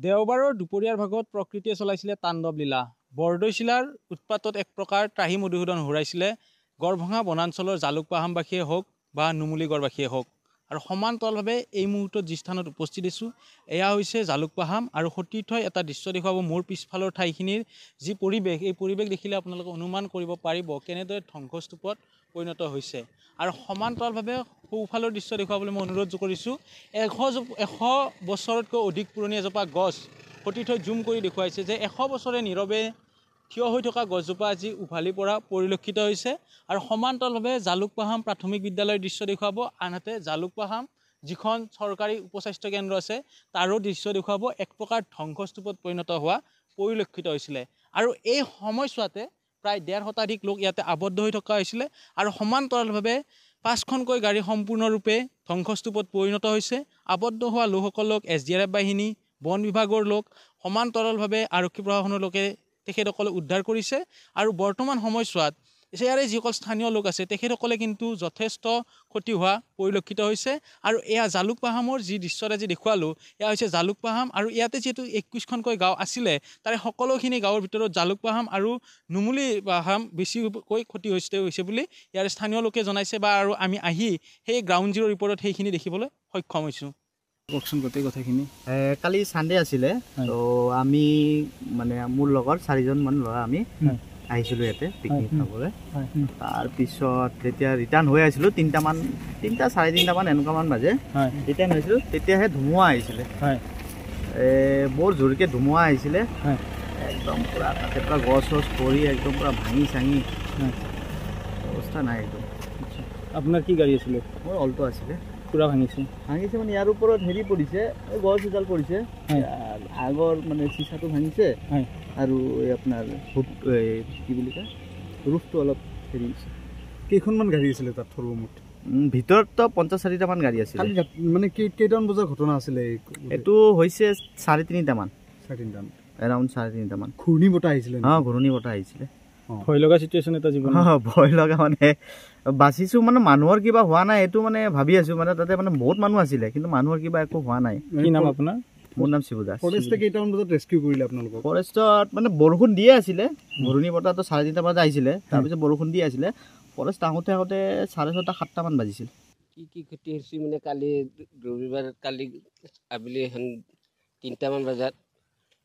দেওবাৰৰ দুপৰীয়াৰ ভাগত প্ৰকৃতিয়ে চলাইছিলে তাণ্ডৱ লীলা বৰদৈশিলাৰ উৎপাতত এক প্ৰকাৰ ত্ৰাহী মধুসূদন হুৰাইছিলে গড়ভঙা বনাঞ্চলৰ জালুকপাহামবাসীয়ে হওক বা নুমলীগড়বাসীয়ে হওক আৰু সমান্তৰালভাৱে এই মুহূৰ্তত যি স্থানত উপস্থিত আছোঁ এয়া হৈছে জালুকবাহাম আৰু সতীৰ্থই এটা দৃশ্য দেখুৱাব মোৰ পিছফালৰ ঠাইখিনিৰ যি পৰিৱেশ এই পৰিৱেশ দেখিলে আপোনালোকে অনুমান কৰিব পাৰিব কেনেদৰে ধ্বংসস্তূপত পৰিণত হৈছে আৰু সমান্তৰালভাৱে সোঁফালৰ দৃশ্য দেখুৱাবলৈ মই অনুৰোধ কৰিছোঁ এশ এশ বছৰতকৈ অধিক পুৰণি এজোপা গছ সতীৰ্থই জুম কৰি দেখুৱাইছে যে এশ বছৰে নীৰৱে থিয় হৈ থকা গছজোপা আজি উভালি পৰা পৰিলক্ষিত হৈছে আৰু সমান্তৰালভাৱে জালুকপাহাম প্ৰাথমিক বিদ্যালয়ৰ দৃশ্য দেখুৱাব আনহাতে জালুক পাহাম যিখন চৰকাৰী উপস্বাস্থ্য কেন্দ্ৰ আছে তাৰো দৃশ্য দেখুৱাব এক প্ৰকাৰ ধ্বংসস্তূপত পৰিণত হোৱা পৰিলক্ষিত হৈছিলে আৰু এই সময়ছোৱাতে প্ৰায় ডেৰ শতাধিক লোক ইয়াতে আবদ্ধ হৈ থকা হৈছিলে আৰু সমান্তৰালভাৱে পাঁচখনকৈ গাড়ী সম্পূৰ্ণৰূপে ধ্বংসস্তূপত পৰিণত হৈছে আবদ্ধ হোৱা লোকসকলক এছ ডি আৰ এফ বাহিনী বন বিভাগৰ লোক সমান্তৰালভাৱে আৰক্ষী প্ৰশাসনৰ লোকে তেখেতসকলক উদ্ধাৰ কৰিছে আৰু বৰ্তমান সময়ছোৱাত ইয়াৰে যিসকল স্থানীয় লোক আছে তেখেতসকলে কিন্তু যথেষ্ট ক্ষতি হোৱা পৰিলক্ষিত হৈছে আৰু এয়া জালুক পাহামৰ যি দৃশ্যৰাজি দেখুৱালোঁ এয়া হৈছে জালুক পাহাম আৰু ইয়াতে যিহেতু একৈছখনকৈ গাঁও আছিলে তাৰে সকলোখিনি গাঁৱৰ ভিতৰত জালুক পাহাম আৰু নুমুলি পাহাম বেছিকৈ ক্ষতি হৈছে হৈছে বুলি ইয়াৰে স্থানীয় লোকে জনাইছে বা আৰু আমি আহি সেই গ্ৰাউণ্ড জিৰ' ৰিপৰ্টত সেইখিনি দেখিবলৈ সক্ষম হৈছোঁ কওকচোন গোটেই কথাখিনি কালি চানডে আছিলে ত' আমি মানে মোৰ লগৰ চাৰিজনমান ল'ৰা আমি আহিছিলোঁ ইয়াতে পিকনিক খাবলৈ তাৰপিছত তেতিয়া ৰিটাৰ্ণ হৈ আহিছিলোঁ তিনিটামান তিনিটা চাৰে তিনিটামান এনেকুৱামান বাজে ৰিটাৰ্ণ হৈছিলোঁ তেতিয়াহে ধুমুৱা আহিছিলে বৰ জোৰকৈ ধুমুৱা আহিছিলে একদম পূৰা তাতে পৰা গছ চছ পৰি একদম পূৰা ভাঙি চাঙি অৱস্থা নাই একদম আপোনাৰ কি গাড়ী আছিলে মোৰ অল্ট' আছিলে পূৰা ভাঙিছে ভাঙিছে মানে ইয়াৰ ওপৰত হেৰি পৰিছে গছ এডাল পৰিছে আগৰ মানে চিচাটো ভাঙিছে আৰু এই আপোনাৰ হুট কি বুলি কয় ৰূফটো অলপ হেৰি হৈছে কেইখনমান গাড়ী আছিলে তাত সৰ্বমুঠ ভিতৰততো পঞ্চাছ চাৰিটামান গাড়ী আছিলে মানে কেইটামান বজাৰ ঘটনা আছিলে এইটো হৈছে চাৰে তিনিটামান চাৰে তিনিটামান এৰাউণ্ড চাৰে তিনিটামান ঘূৰ্ণি বতাহ আহিছিলে অঁ ঘূৰ্ণি বতাহ আহিছিলে ভয় লগা চিটুৱেশ্যন এটা জীৱন অঁ ভয় লগা মানে বাচিছোঁ মানে মানুহৰ কিবা হোৱা নাই এইটো মানে ভাবি আছো মানে তাতে মানে বহুত মানুহ আছিলে কিন্তু মানুহৰ কিবা একো হোৱা নাই কি নাম আপোনাৰ মোৰ বৰষুণ দিয়ে আছিলে ঘূৰণী বতাহটো চাৰে তিনিটা বজাত আহিছিলে তাৰপিছত বৰষুণ দিয়ে আছিলে ফৰেষ্ট আহোঁতে আহোঁতে চাৰে ছটা সাতটামান বাজিছিল কি কি ক্ষতি হৈছিল মানে কালি ৰবিবাৰ কালি আবেলি এখন তিনিটামান বজাত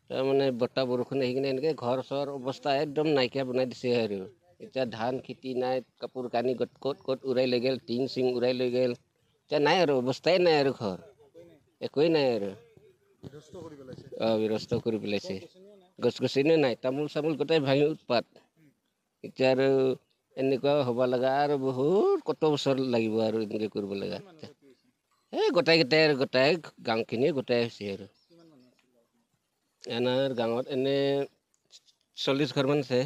তাৰমানে বতাহ বৰষুণ আহি কিনে এনেকৈ ঘৰ চৰ অৱস্থা একদম নাইকিয়া বনাই দিছে আৰু এতিয়া ধান খেতি নাই কাপোৰ কানি ক'ত ক'ত ক'ত উৰাই লৈ গ'ল টিং চিং উৰাই লৈ গ'ল এতিয়া নাই আৰু অৱস্থাই নাই আৰু ঘৰ একোৱেই নাই আৰু অ বিৰস্ত কৰি পেলাইছে গছ গছনি নাই তামোল চামোল গোটেই ভাঙি উৎপাত এতিয়া আৰু এনেকুৱা হ'ব লগা আৰু বহুত কত বছৰ লাগিব আৰু এনেকৈ কৰিব লগা এই গোটাই গোটাই আৰু গোটাই গাঁওখিনিয়ে গোটাই হৈছে আৰু এনেৰ গাঁৱত এনে চল্লিছ ঘৰমান আছে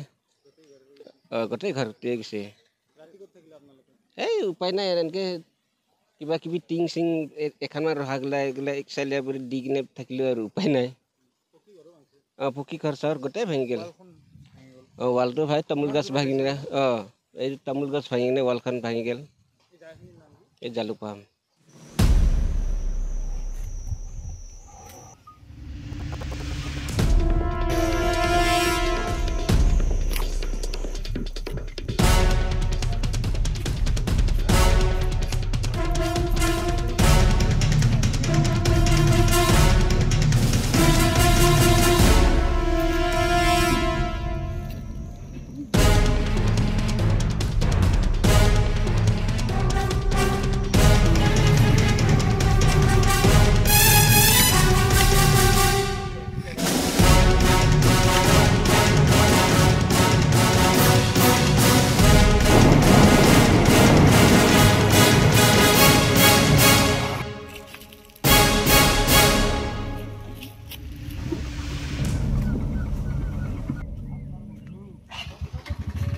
অঁ গোটেই ঘৰটোৱে গৈছে এই উপায় নাই আৰু এনেকৈ কিবা কিবি টিং চিং এখনমান ৰহা গিলা এইগিলা একচাইলীয়া বুলি দি কিনে থাকিলেও আৰু উপায় নাই অঁ পকী ঘৰ চৰ গোটেই ভাঙি গ'ল অঁ ৱালটো ভাই তামোল গছ ভাঙি অঁ এই তামোল গছ ভাঙি কিনে ৱালখন ভাঙি গ'ল এই জালুকাম